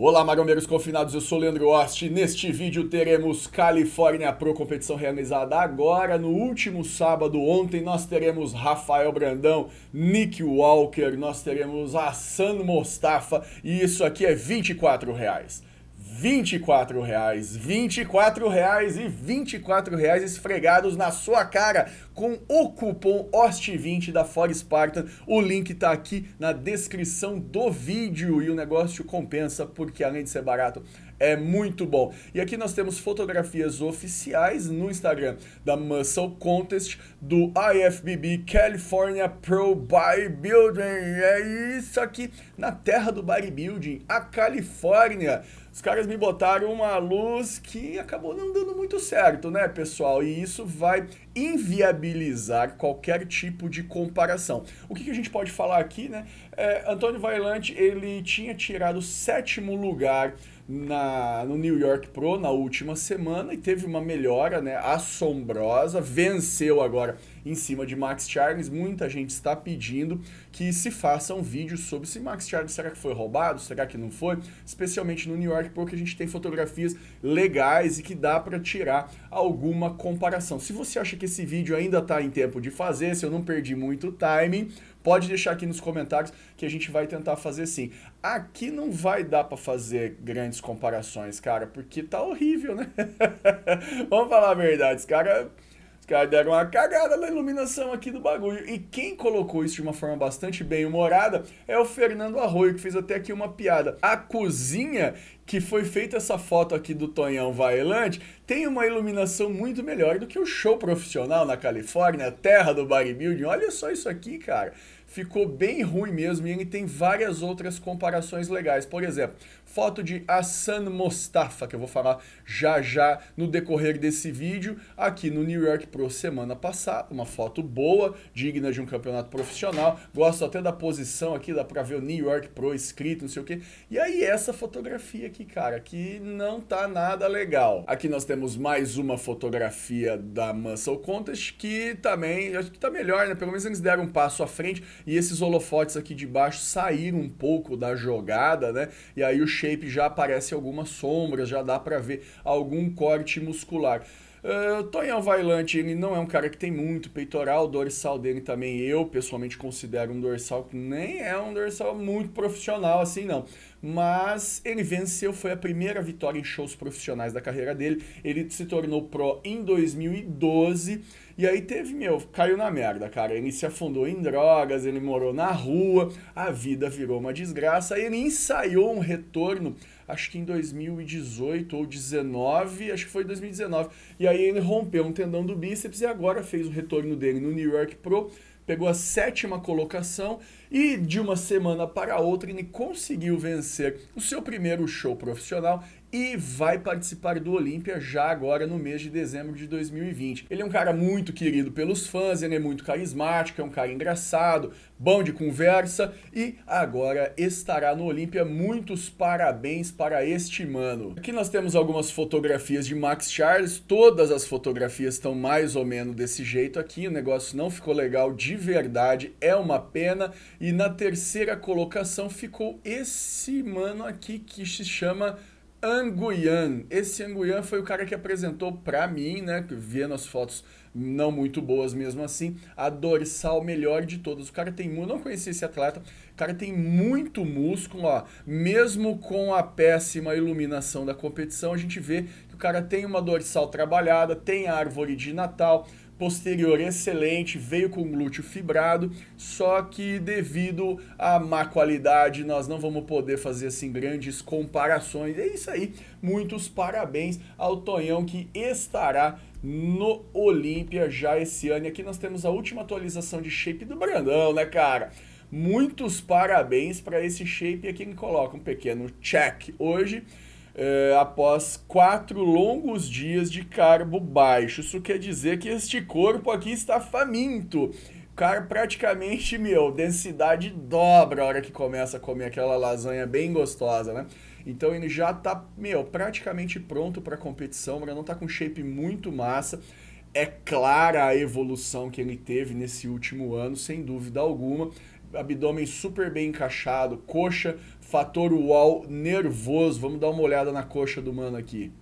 Olá, marombeiros confinados, eu sou Leandro Oste. Neste vídeo teremos Califórnia Pro, competição realizada agora. No último sábado, ontem, nós teremos Rafael Brandão, Nick Walker, nós teremos Hassan Mostafa e isso aqui é 24 reais. 24 reais, 24 reais e 24 reais esfregados na sua cara com o cupom OST20 da Ford Spartan. O link está aqui na descrição do vídeo e o negócio compensa porque além de ser barato, é muito bom. E aqui nós temos fotografias oficiais no Instagram da Muscle Contest do IFBB California Pro Bodybuilding. É isso aqui na terra do bodybuilding, a Califórnia os caras me botaram uma luz que acabou não dando muito certo, né, pessoal? E isso vai inviabilizar qualquer tipo de comparação. O que, que a gente pode falar aqui, né? É, Antônio Vailante, ele tinha tirado o sétimo lugar na, no New York Pro na última semana e teve uma melhora né, assombrosa, venceu agora em cima de Max Charles. Muita gente está pedindo que se faça um vídeo sobre se Max Charles será que foi roubado, será que não foi, especialmente no New York, porque a gente tem fotografias legais e que dá para tirar alguma comparação. Se você acha que esse vídeo ainda está em tempo de fazer, se eu não perdi muito timing, pode deixar aqui nos comentários que a gente vai tentar fazer sim. Aqui não vai dar para fazer grandes comparações, cara, porque tá horrível, né? Vamos falar a verdade, cara cara deram é uma cagada na iluminação aqui do bagulho. E quem colocou isso de uma forma bastante bem humorada é o Fernando Arroio, que fez até aqui uma piada. A cozinha que foi feita essa foto aqui do Tonhão Vailante tem uma iluminação muito melhor do que o show profissional na Califórnia, terra do bodybuilding. Olha só isso aqui, cara ficou bem ruim mesmo e ele tem várias outras comparações legais. Por exemplo, foto de Hassan Mostafa, que eu vou falar já já no decorrer desse vídeo, aqui no New York Pro semana passada, uma foto boa, digna de um campeonato profissional. Gosto até da posição aqui, dá pra ver o New York Pro escrito, não sei o que. E aí essa fotografia aqui, cara, que não tá nada legal. Aqui nós temos mais uma fotografia da Muscle Contest, que também, acho que tá melhor, né? Pelo menos eles deram um passo à frente e esses holofotes aqui de baixo saíram um pouco da jogada, né? E aí o shape já aparece algumas sombras, já dá para ver algum corte muscular. Uh, Tonhão Vailante, ele não é um cara que tem muito peitoral, o dorsal dele também eu pessoalmente considero um dorsal que nem é um dorsal muito profissional assim não. Mas ele venceu, foi a primeira vitória em shows profissionais da carreira dele. Ele se tornou pro em 2012 e aí teve, meu, caiu na merda, cara. Ele se afundou em drogas, ele morou na rua, a vida virou uma desgraça. Ele ensaiou um retorno acho que em 2018 ou 19, acho que foi 2019. E aí ele rompeu um tendão do bíceps e agora fez o retorno dele no New York Pro, pegou a sétima colocação e de uma semana para outra ele conseguiu vencer o seu primeiro show profissional e vai participar do Olímpia já agora no mês de dezembro de 2020. Ele é um cara muito querido pelos fãs, ele é muito carismático, é um cara engraçado, bom de conversa e agora estará no Olímpia. Muitos parabéns para este mano. Aqui nós temos algumas fotografias de Max Charles, todas as fotografias estão mais ou menos desse jeito aqui, o negócio não ficou legal de verdade, é uma pena. E na terceira colocação ficou esse mano aqui que se chama Anguian. Esse Anguian foi o cara que apresentou para mim, né, vendo as fotos não muito boas mesmo assim, a dorsal melhor de todas. O cara tem, não conhecia esse atleta, o cara tem muito músculo, ó. Mesmo com a péssima iluminação da competição, a gente vê que o cara tem uma dorsal trabalhada, tem a árvore de Natal, posterior excelente, veio com glúteo fibrado, só que devido à má qualidade nós não vamos poder fazer assim grandes comparações. É isso aí. Muitos parabéns ao Tonhão que estará no Olímpia já esse ano. E aqui nós temos a última atualização de shape do Brandão, né, cara? Muitos parabéns para esse shape aqui que coloca um pequeno check hoje. Eh, após quatro longos dias de carbo baixo. Isso quer dizer que este corpo aqui está faminto. Cara, praticamente, meu, densidade dobra a hora que começa a comer aquela lasanha bem gostosa, né? Então ele já tá, meu, praticamente pronto para competição, mas não tá com shape muito massa. É clara a evolução que ele teve nesse último ano, sem dúvida alguma abdômen super bem encaixado, coxa, fator UOL nervoso. Vamos dar uma olhada na coxa do mano aqui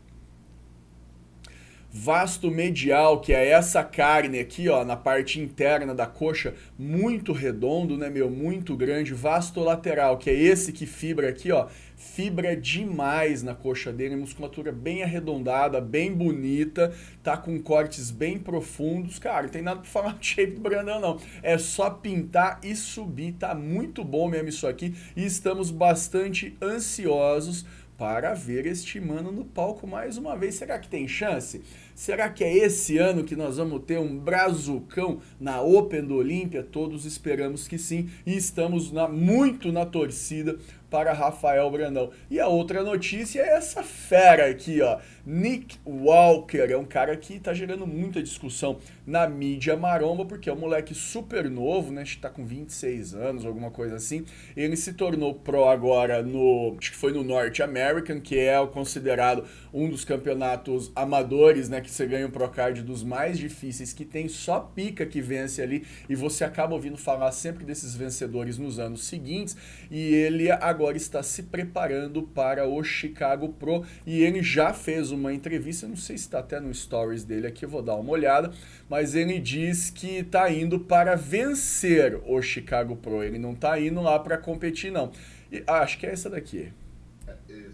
vasto medial, que é essa carne aqui, ó, na parte interna da coxa, muito redondo, né, meu, muito grande, vasto lateral, que é esse que fibra aqui, ó, fibra demais na coxa dele, musculatura bem arredondada, bem bonita, tá com cortes bem profundos, cara, não tem nada pra falar de shape do Brandão, não, é só pintar e subir, tá muito bom mesmo isso aqui, e estamos bastante ansiosos para ver este mano no palco mais uma vez, será que tem chance? Será que é esse ano que nós vamos ter um brazucão na Open do Olímpia? Todos esperamos que sim e estamos na, muito na torcida para Rafael Brandão. E a outra notícia é essa fera aqui, ó. Nick Walker é um cara que tá gerando muita discussão na mídia maromba, porque é um moleque super novo, né? Acho que tá com 26 anos, alguma coisa assim. Ele se tornou pro agora no. Acho que foi no North American, que é considerado um dos campeonatos amadores, né? Que você ganha o pro card dos mais difíceis que tem, só pica que vence ali. E você acaba ouvindo falar sempre desses vencedores nos anos seguintes. E ele agora agora está se preparando para o Chicago Pro e ele já fez uma entrevista, não sei se está até no stories dele aqui, vou dar uma olhada, mas ele diz que está indo para vencer o Chicago Pro, ele não está indo lá para competir não. E, ah, acho que é essa daqui.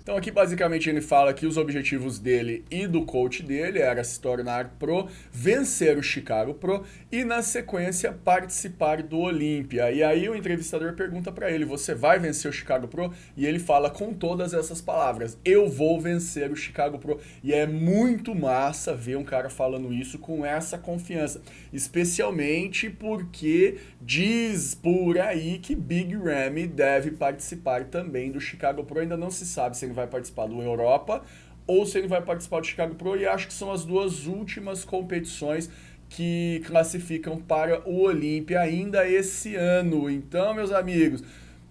Então aqui basicamente ele fala que os objetivos dele e do coach dele era se tornar pro, vencer o Chicago Pro e na sequência participar do Olímpia. E aí o entrevistador pergunta para ele: "Você vai vencer o Chicago Pro?" E ele fala com todas essas palavras: "Eu vou vencer o Chicago Pro". E é muito massa ver um cara falando isso com essa confiança, especialmente porque diz por aí que Big Ramy deve participar também do Chicago Pro, ainda não se sabe sabe se ele vai participar do Europa ou se ele vai participar do Chicago Pro, e acho que são as duas últimas competições que classificam para o Olímpia ainda esse ano. Então, meus amigos,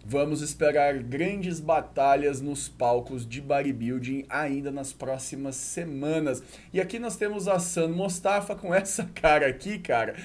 vamos esperar grandes batalhas nos palcos de bodybuilding ainda nas próximas semanas. E aqui nós temos a San Mostafa com essa cara aqui, cara.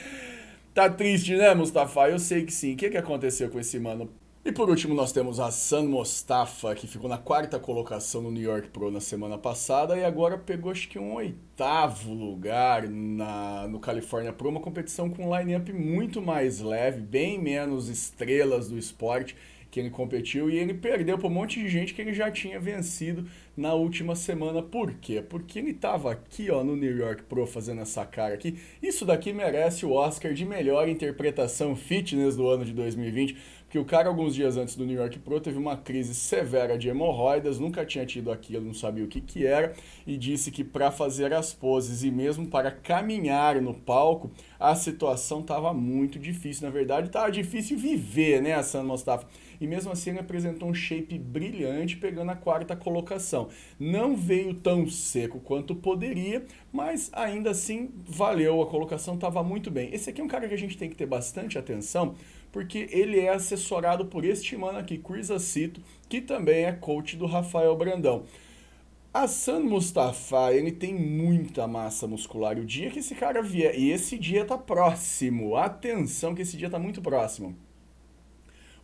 Tá triste, né, Mustafa? Eu sei que sim. O que, que aconteceu com esse mano? E por último, nós temos a San Mostafa, que ficou na quarta colocação no New York Pro na semana passada e agora pegou acho que um oitavo lugar na, no California Pro, uma competição com um line-up muito mais leve, bem menos estrelas do esporte que ele competiu e ele perdeu para um monte de gente que ele já tinha vencido na última semana. Por quê? Porque ele estava aqui ó, no New York Pro fazendo essa cara aqui. Isso daqui merece o Oscar de melhor interpretação fitness do ano de 2020 que o cara, alguns dias antes do New York Pro, teve uma crise severa de hemorroidas, nunca tinha tido aquilo, não sabia o que, que era, e disse que para fazer as poses e mesmo para caminhar no palco, a situação estava muito difícil. Na verdade, estava difícil viver, né, a San Mostafa? E mesmo assim, ele apresentou um shape brilhante, pegando a quarta colocação. Não veio tão seco quanto poderia, mas ainda assim valeu, a colocação estava muito bem. Esse aqui é um cara que a gente tem que ter bastante atenção, porque ele é assessorado por este mano aqui, Chris Acito, que também é coach do Rafael Brandão. Hassan Mustafa, ele tem muita massa muscular. O dia que esse cara vier, e esse dia tá próximo, atenção que esse dia tá muito próximo.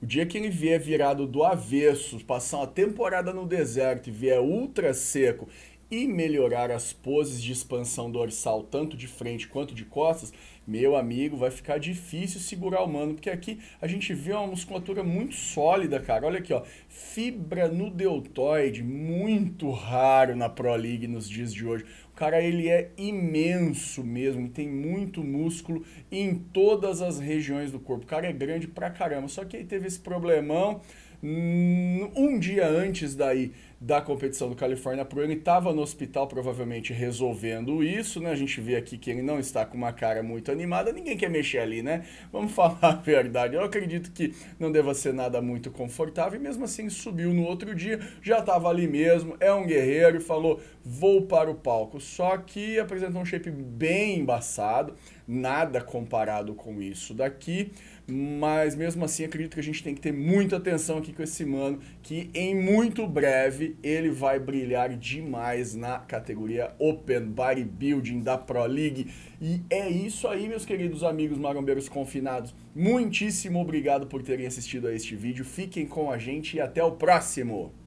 O dia que ele vier virado do avesso, passar uma temporada no deserto e vier ultra seco e melhorar as poses de expansão dorsal, tanto de frente quanto de costas, meu amigo, vai ficar difícil segurar o mano, porque aqui a gente vê uma musculatura muito sólida, cara. Olha aqui, ó, fibra no deltoide, muito raro na Pro League nos dias de hoje. O cara, ele é imenso mesmo, tem muito músculo em todas as regiões do corpo. O cara é grande pra caramba, só que aí teve esse problemão, Hum, um dia antes daí da competição do California Pro, ele estava no hospital provavelmente resolvendo isso, né? A gente vê aqui que ele não está com uma cara muito animada, ninguém quer mexer ali, né? Vamos falar a verdade. Eu acredito que não deva ser nada muito confortável e mesmo assim subiu no outro dia, já estava ali mesmo, é um guerreiro e falou: "Vou para o palco". Só que apresentou um shape bem embaçado, nada comparado com isso daqui mas mesmo assim acredito que a gente tem que ter muita atenção aqui com esse mano, que em muito breve ele vai brilhar demais na categoria Open Bodybuilding da Pro League. E é isso aí, meus queridos amigos marombeiros confinados. Muitíssimo obrigado por terem assistido a este vídeo. Fiquem com a gente e até o próximo.